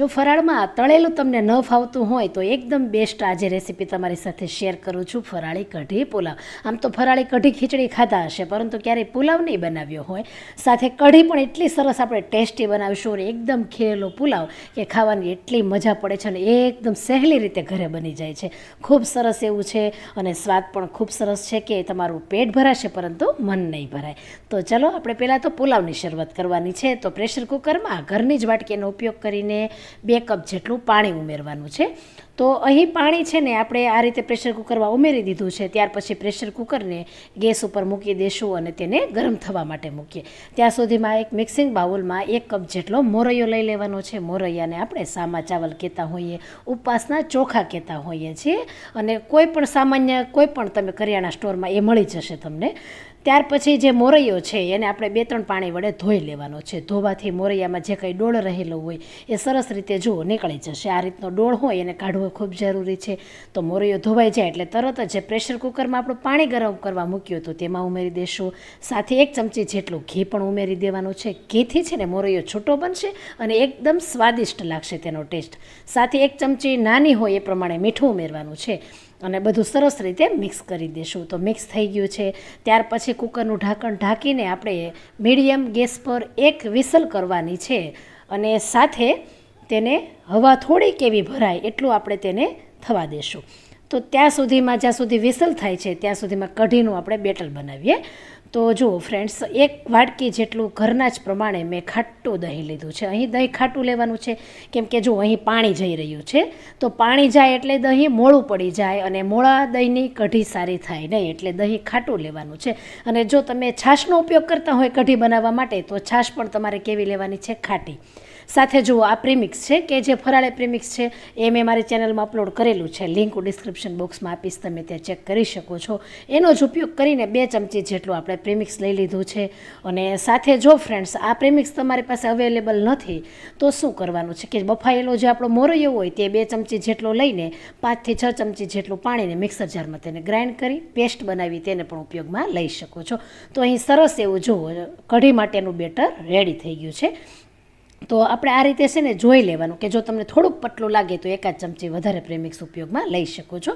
જો ફરાળમાં તળેલું તમને ન ફાવતું હોય તો એકદમ બેસ્ટ આજે રેસીપી તમારી સાથે શેર કરું છું ફરાળી કઢી પુલાવ આમ તો ફરાળી કઢી ખીચડી ખાધા હશે પરંતુ ક્યારેય પુલાવ નહીં બનાવ્યો હોય સાથે કઢી પણ એટલી સરસ આપણે ટેસ્ટી બનાવીશું અને એકદમ ખીરેલો પુલાવ કે ખાવાની એટલી મજા પડે છે અને એકદમ સહેલી રીતે ઘરે બની જાય છે ખૂબ સરસ એવું છે અને સ્વાદ પણ ખૂબ સરસ છે કે તમારું પેટ ભરાશે પરંતુ મન નહીં ભરાય તો ચલો આપણે પહેલાં તો પુલાવની શરૂઆત કરવાની છે તો પ્રેશર કુકરમાં ઘરની જ વાટકીનો ઉપયોગ કરીને બે કપ જેટલું પાણી ઉમેરવાનું છે તો અહીં પાણી છે ને આપણે આ રીતે પ્રેશર કુકરમાં ઉમેરી દીધું છે ત્યાર પછી પ્રેશર કુકરને ગેસ ઉપર મૂકી દેશું અને તેને ગરમ થવા માટે મૂકીએ ત્યાં સુધીમાં એક મિક્સિંગ બાઉલમાં એક કપ જેટલો મોરૈયો લઈ લેવાનો છે મોરૈયાને આપણે સામા ચાવલ કહેતા હોઈએ ઉપવાસના ચોખા કહેતા હોઈએ છીએ અને કોઈ પણ સામાન્ય કોઈ પણ તમે કરિયાણા સ્ટોરમાં એ મળી જશે તમને ત્યાર પછી જે મોરૈયો છે એને આપણે બે ત્રણ પાણી વડે ધોઈ લેવાનો છે ધોવાથી મોરૈયામાં જે કંઈ ડોળ રહેલો હોય એ સરસ રીતે જુઓ નીકળી જશે આ રીતનો ડોળ હોય એને કાઢવા ધોવો ખૂબ જરૂરી છે તો મોરૈયો ધોવાઈ જાય એટલે તરત જ પ્રેશર કુકરમાં આપણું પાણી ગરમ કરવા મૂક્યું હતું તેમાં ઉમેરી દેશું સાથે એક ચમચી જેટલું ઘી પણ ઉમેરી દેવાનું છે ઘીથી છે ને મોરૈયો છૂટો બનશે અને એકદમ સ્વાદિષ્ટ લાગશે તેનો ટેસ્ટ સાથે એક ચમચી નાની હોય એ પ્રમાણે મીઠું ઉમેરવાનું છે અને બધું સરસ રીતે મિક્સ કરી દઈશું તો મિક્સ થઈ ગયું છે ત્યાર પછી કુકરનું ઢાંકણ ઢાંકીને આપણે મીડિયમ ગેસ પર એક વિસલ કરવાની છે અને સાથે તેને હવા થોડી કેવી ભરાય એટલું આપણે તેને થવા દેશું તો ત્યાં સુધીમાં જ્યાં સુધી વિસલ થાય છે ત્યાં સુધીમાં કઢીનું આપણે બેટલ બનાવીએ તો જુઓ ફ્રેન્ડ્સ એક વાટકી જેટલું ઘરના જ પ્રમાણે મેં ખાટું દહીં લીધું છે અહીં દહીં ખાટું લેવાનું છે કેમ કે જો અહીં પાણી જઈ રહ્યું છે તો પાણી જાય એટલે દહીં મોળું પડી જાય અને મોળા દહીંની કઢી સારી થાય નહીં એટલે દહીં ખાટું લેવાનું છે અને જો તમે છાશનો ઉપયોગ કરતા હોય કઢી બનાવવા માટે તો છાશ પણ તમારે કેવી લેવાની છે ખાટી સાથે જુઓ આ પ્રિમિક્સ છે કે જે ફરાળે પ્રિમિક્સ છે એ મેં મારી ચેનલમાં અપલોડ કરેલું છે લિંક હું ડિસ્ક્રિપ્શન બોક્સમાં આપીશ તમે ત્યાં ચેક કરી શકો છો એનો જ ઉપયોગ કરીને બે ચમચી જેટલું આપણે પ્રીમિક્સ લઈ લીધું છે અને સાથે જો ફ્રેન્ડ્સ આ પ્રિમિક્સ તમારી પાસે અવેલેબલ નથી તો શું કરવાનું છે કે બફાયેલો જે આપણો મોરૈયો હોય તે બે ચમચી જેટલો લઈને પાંચથી છ ચમચી જેટલું પાણીને મિક્સર જારમાં તેને ગ્રાઇન્ડ કરી પેસ્ટ બનાવી તેને પણ ઉપયોગમાં લઈ શકો છો તો અહીં સરસ એવું જુઓ કઢી માટેનું બેટર રેડી થઈ ગયું છે તો આપણે આ રીતે છે ને જોઈ લેવાનું કે જો તમને થોડુંક પટલું લાગે તો એકાદ ચમચી વધારે પ્રેમિક્સ ઉપયોગમાં લઈ શકો છો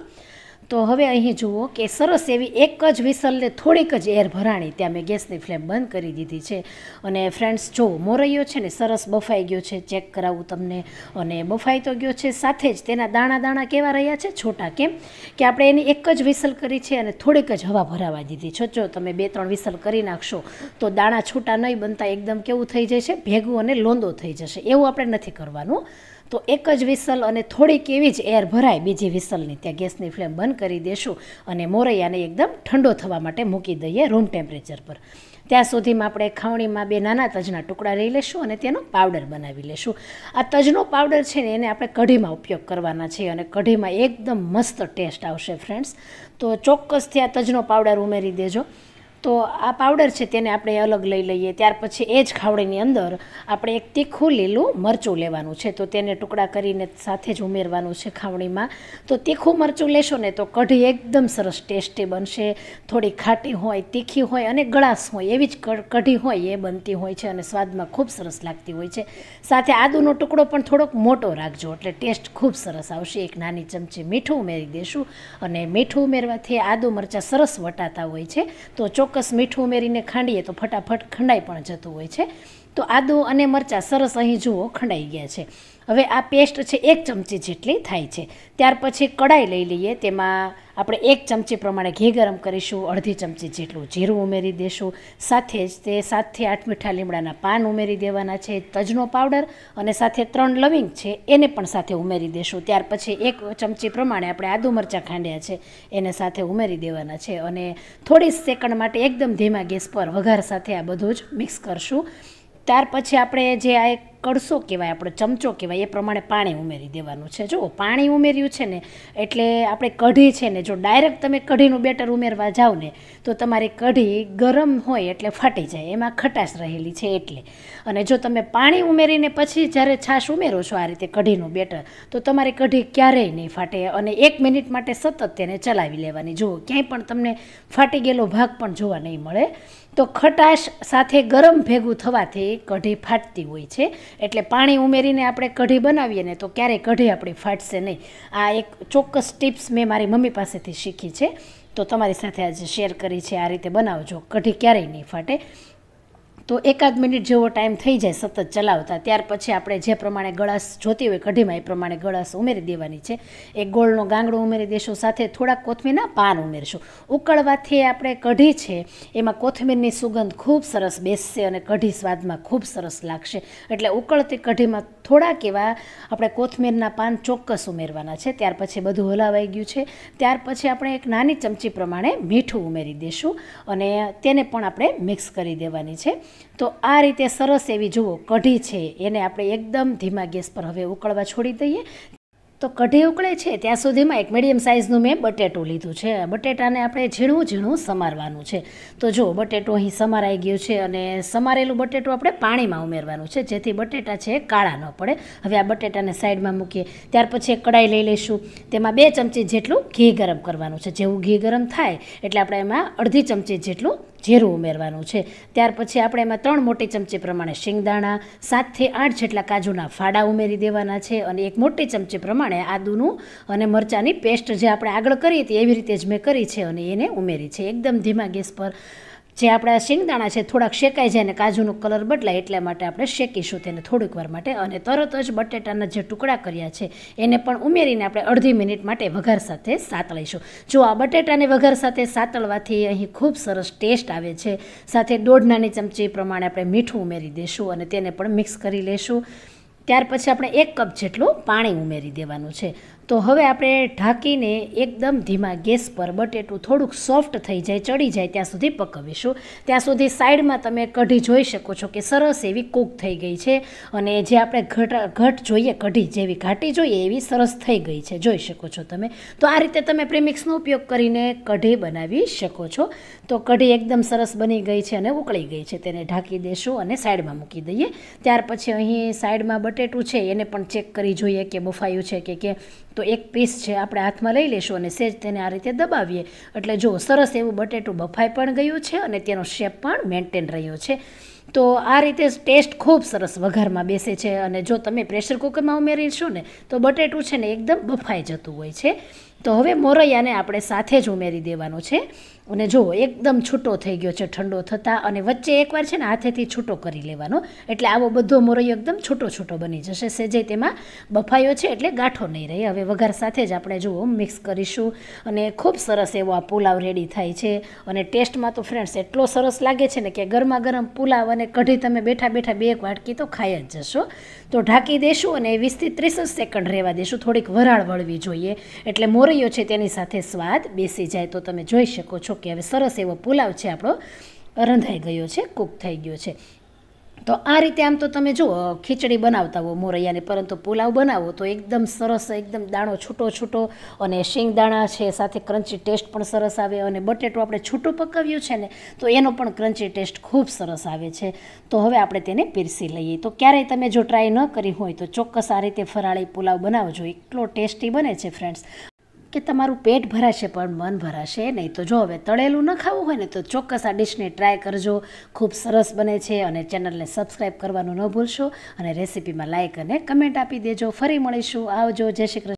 તો હવે અહીં જુઓ કે સરસ એવી એક જ વિસલને થોડીક જ એર ભરાણી ત્યાં મેં ગેસની ફ્લેમ બંધ કરી દીધી છે અને ફ્રેન્ડ્સ જો મોરૈયો છે ને સરસ બફાઈ ગયો છે ચેક કરાવું તમને અને બફાઈ તો ગયો છે સાથે જ તેના દાણા દાણા કેવા રહ્યા છે છોટા કેમ કે આપણે એની એક જ વિસલ કરી છે અને થોડીક જ હવા ભરાવા દીધી છો જો તમે બે ત્રણ વિસલ કરી નાખશો તો દાણા છૂટા નહીં બનતા એકદમ કેવું થઈ જશે ભેગું અને લોંદો થઈ જશે એવું આપણે નથી કરવાનું તો એક જ વિસલ અને થોડીક એવી જ એર ભરાય બીજી વિસલની ત્યાં ગેસની ફ્લેમ બંધ કરી દેશું અને મોરૈયાને એકદમ ઠંડો થવા માટે મૂકી દઈએ રૂમ ટેમ્પરેચર પર ત્યાં સુધીમાં આપણે ખાવણીમાં બે નાના તજના ટુકડા લઈ લેશું અને તેનો પાવડર બનાવી લેશું આ તજનો પાવડર છે ને એને આપણે કઢીમાં ઉપયોગ કરવાના છે અને કઢીમાં એકદમ મસ્ત ટેસ્ટ આવશે ફ્રેન્ડ્સ તો ચોક્કસથી આ તજનો પાવડર ઉમેરી દેજો તો આ પાવડર છે તેને આપણે અલગ લઈ લઈએ ત્યાર પછી એ જ ખાવડીની અંદર આપણે એક તીખું લીલું મરચું લેવાનું છે તો તેને ટુકડા કરીને સાથે જ ઉમેરવાનું છે ખાવણીમાં તો તીખું મરચું લેશો ને તો કઢી એકદમ સરસ ટેસ્ટી બનશે થોડી ખાટી હોય તીખી હોય અને ગળાસ હોય એવી જ કઢી હોય એ બનતી હોય છે અને સ્વાદમાં ખૂબ સરસ લાગતી હોય છે સાથે આદુનો ટુકડો પણ થોડોક મોટો રાખજો એટલે ટેસ્ટ ખૂબ સરસ આવશે એક નાની ચમચી મીઠું ઉમેરી દેશું અને મીઠું ઉમેરવાથી આદુ મરચાં સરસ વટાતા હોય છે તો ચોક્કસ ચોક્કસ મીઠું ઉમેરીને ખાંડીએ તો ફટાફટ ખંડાઈ પણ જતું હોય છે તો આદુ અને મરચાં સરસ અહીં જુઓ ખંડાઈ ગયા છે હવે આ પેસ્ટ છે એક ચમચી જેટલી થાય છે ત્યાર પછી કડાઈ લઈ લઈએ તેમાં આપણે એક ચમચી પ્રમાણે ઘી ગરમ કરીશું અડધી ચમચી જેટલું જીરું ઉમેરી દેશું સાથે જ તે સાતથી આઠ મીઠા લીમડાના પાન ઉમેરી દેવાના છે તજનો પાવડર અને સાથે ત્રણ લવિંગ છે એને પણ સાથે ઉમેરી દેશું ત્યાર પછી એક ચમચી પ્રમાણે આપણે આદુ મરચાં ખાંડ્યા છે એને સાથે ઉમેરી દેવાના છે અને થોડી સેકન્ડ માટે એકદમ ધીમા ગેસ પર વઘાર સાથે આ બધું જ મિક્સ કરશું ત્યાર પછી આપણે જે આ એક કળશો કહેવાય આપણો ચમચો કહેવાય એ પ્રમાણે પાણી ઉમેરી દેવાનું છે જો પાણી ઉમેર્યું છે ને એટલે આપણે કઢી છે ને જો ડાયરેક્ટ તમે કઢીનું બેટર ઉમેરવા જાઓ ને તો તમારી કઢી ગરમ હોય એટલે ફાટી જાય એમાં ખટાશ રહેલી છે એટલે અને જો તમે પાણી ઉમેરીને પછી જ્યારે છાશ ઉમેરો છો આ રીતે કઢીનું બેટર તો તમારી કઢી ક્યારેય નહીં ફાટે અને એક મિનિટ માટે સતત તેને ચલાવી લેવાની જુઓ ક્યાંય પણ તમને ફાટી ગયેલો ભાગ પણ જોવા નહીં મળે તો ખટાશ સાથે ગરમ ભેગું થવાથી કઢી ફાટતી હોય છે એટલે પાણી ઉમેરીને આપણે કઢી બનાવીએ ને તો ક્યારેય કઢી આપણી ફાટશે નહીં આ એક ચોક્કસ ટિપ્સ મેં મારી મમ્મી પાસેથી શીખી છે તો તમારી સાથે આજે શેર કરી છે આ રીતે બનાવજો કઢી ક્યારેય નહીં ફાટે તો એકાદ મિનિટ જેવો ટાઈમ થઈ જાય સતત ચલાવતા ત્યાર પછી આપણે જે પ્રમાણે ગળાશ જોતી હોય કઢીમાં એ પ્રમાણે ગળાશ ઉમેરી દેવાની છે એ ગોળનો ગાંગડો ઉમેરી દેશું સાથે થોડા કોથમીરના પાન ઉમેરશું ઉકળવાથી આપણે કઢી છે એમાં કોથમીરની સુગંધ ખૂબ સરસ બેસશે અને કઢી સ્વાદમાં ખૂબ સરસ લાગશે એટલે ઉકળતી કઢીમાં થોડાક એવા આપણે કોથમીરના પાન ચોક્કસ ઉમેરવાના છે ત્યાર પછી બધું હલાવાઈ ગયું છે ત્યાર પછી આપણે એક નાની ચમચી પ્રમાણે મીઠું ઉમેરી દઈશું અને તેને પણ આપણે મિક્સ કરી દેવાની છે તો આ રીતે સરસ એવી જુઓ કઢી છે એને આપણે એકદમ ધીમા ગેસ પર હવે ઉકળવા છોડી દઈએ તો કઢી ઉકળે છે ત્યાં સુધીમાં એક મીડિયમ સાઇઝનું મેં બટેટું લીધું છે બટેટાને આપણે ઝીણું ઝીણું સમારવાનું છે તો જો બટેટું અહીં સમારાઈ ગયું છે અને સમારેલું બટેટું આપણે પાણીમાં ઉમેરવાનું છે જેથી બટેટા છે કાળા ન પડે હવે આ બટેટાને સાઈડમાં મૂકીએ ત્યાર પછી એક કડાઈ લઈ લઈશું તેમાં બે ચમચી જેટલું ઘી ગરમ કરવાનું છે જેવું ઘી ગરમ થાય એટલે આપણે એમાં અડધી ચમચી જેટલું જીરું ઉમેરવાનું છે ત્યાર પછી આપણે એમાં ત્રણ મોટી ચમચી પ્રમાણે શિંગદાણા સાતથી આઠ જેટલા કાજુના ફાડા ઉમેરી દેવાના છે અને એક મોટી ચમચી પ્રમાણે આદુનું અને મરચાંની પેસ્ટ જે આપણે આગળ કરી હતી એવી રીતે જ મેં કરી છે અને એને ઉમેરી છે એકદમ ધીમા ગેસ પર જે આપણા શિંગદાણા છે થોડાક શેકાઈ જાય ને કાજુનો કલર બદલાય એટલા માટે આપણે શેકીશું તેને થોડીક વાર માટે અને તરત જ બટેટાના જે ટુકડા કર્યા છે એને પણ ઉમેરીને આપણે અડધી મિનિટ માટે વઘાર સાથે સાતળીશું જો આ બટેટાને વઘાર સાથે સાતળવાથી અહીં ખૂબ સરસ ટેસ્ટ આવે છે સાથે દોઢ નાની ચમચી પ્રમાણે આપણે મીઠું ઉમેરી દઈશું અને તેને પણ મિક્સ કરી લઈશું ત્યાર પછી આપણે એક કપ જેટલું પાણી ઉમેરી દેવાનું છે તો હવે આપણે ઢાંકીને એકદમ ધીમા ગેસ પર બટેટું થોડુંક સોફ્ટ થઈ જાય ચડી જાય ત્યાં સુધી પકવીશું ત્યાં સુધી સાઈડમાં તમે કઢી જોઈ શકો છો કે સરસ એવી કૂક થઈ ગઈ છે અને જે આપણે ઘટ ઘટ જોઈએ કઢી જેવી ઘાટી જોઈએ એવી સરસ થઈ ગઈ છે જોઈ શકો છો તમે તો આ રીતે તમે પ્રેમિક્સનો ઉપયોગ કરીને કઢી બનાવી શકો છો તો કઢી એકદમ સરસ બની ગઈ છે અને ઉકળી ગઈ છે તેને ઢાંકી દેશું અને સાઈડમાં મૂકી દઈએ ત્યાર પછી અહીં સાઈડમાં બટેટું છે એને પણ ચેક કરી જોઈએ કે બફાયું છે કે કે તો એક પીસ છે આપણે હાથમાં લઈ લેશું અને સેજ તેને આ રીતે દબાવીએ એટલે જો સરસ એવું બટેટું બફાઈ પણ ગયું છે અને તેનો શેપ પણ મેન્ટેન રહ્યો છે તો આ રીતે ટેસ્ટ ખૂબ સરસ વઘારમાં બેસે છે અને જો તમે પ્રેશર કુકરમાં ઉમેરીશો ને તો બટેટું છે ને એકદમ બફાઈ જતું હોય છે તો હવે મોરૈયાને આપણે સાથે જ ઉમેરી દેવાનું છે અને જુઓ એકદમ છૂટો થઈ ગયો છે ઠંડો થતાં અને વચ્ચે એકવાર છે ને હાથેથી છૂટો કરી લેવાનો એટલે આવો બધો મોરૈયો એકદમ છૂટો છૂટો બની જશે સેજે તેમાં બફાયો છે એટલે ગાંઠો નહીં રહે હવે વઘાર સાથે જ આપણે જુઓ મિક્સ કરીશું અને ખૂબ સરસ એવો આ પુલાવ રેડી થાય છે અને ટેસ્ટમાં તો ફ્રેન્ડ્સ એટલો સરસ લાગે છે ને કે ગરમા ગરમ પુલાવ અને કઢી તમે બેઠા બેઠા બે એક વાટકી તો ખાઈ જ જશો તો ઢાંકી દેશું અને વીસથી ત્રીસ જ સેકન્ડ રહેવા દેશું થોડીક વરાળ વળવી જોઈએ એટલે મોરૈયો છે તેની સાથે સ્વાદ બેસી જાય તો તમે જોઈ શકો છો કે હવે સરસ એવો પુલાવ છે આપણો રંધાઈ ગયો છે કૂક થઈ ગયો છે તો આ રીતે આમ તો તમે જુઓ ખીચડી બનાવતા હો મોરૈયાની પરંતુ પુલાવ બનાવો તો એકદમ સરસ એકદમ દાણો છૂટો છૂટો અને શિંગદાણા છે સાથે ક્રન્ચી ટેસ્ટ પણ સરસ આવે અને બટેટું આપણે છૂટું પકાવ્યું છે ને તો એનો પણ ક્રન્ચી ટેસ્ટ ખૂબ સરસ આવે છે તો હવે આપણે તેને પીરસી લઈએ તો ક્યારેય તમે જો ટ્રાય ન કરી હોય તો ચોક્કસ આ રીતે ફરાળી પુલાવ બનાવજો એટલો ટેસ્ટી બને છે ફ્રેન્ડ્સ કે તમારું પેટ ભરાશે પણ મન ભરાશે નહીં તો જો હવે તળેલું ન ખાવું હોય ને તો ચોક્કસ આ ડિશને ટ્રાય કરજો ખૂબ સરસ બને છે અને ચેનલને સબસ્ક્રાઇબ કરવાનું ન ભૂલશો અને રેસીપીમાં લાઇક અને કમેન્ટ આપી દેજો ફરી મળીશું આવજો જય શ્રી કૃષ્ણ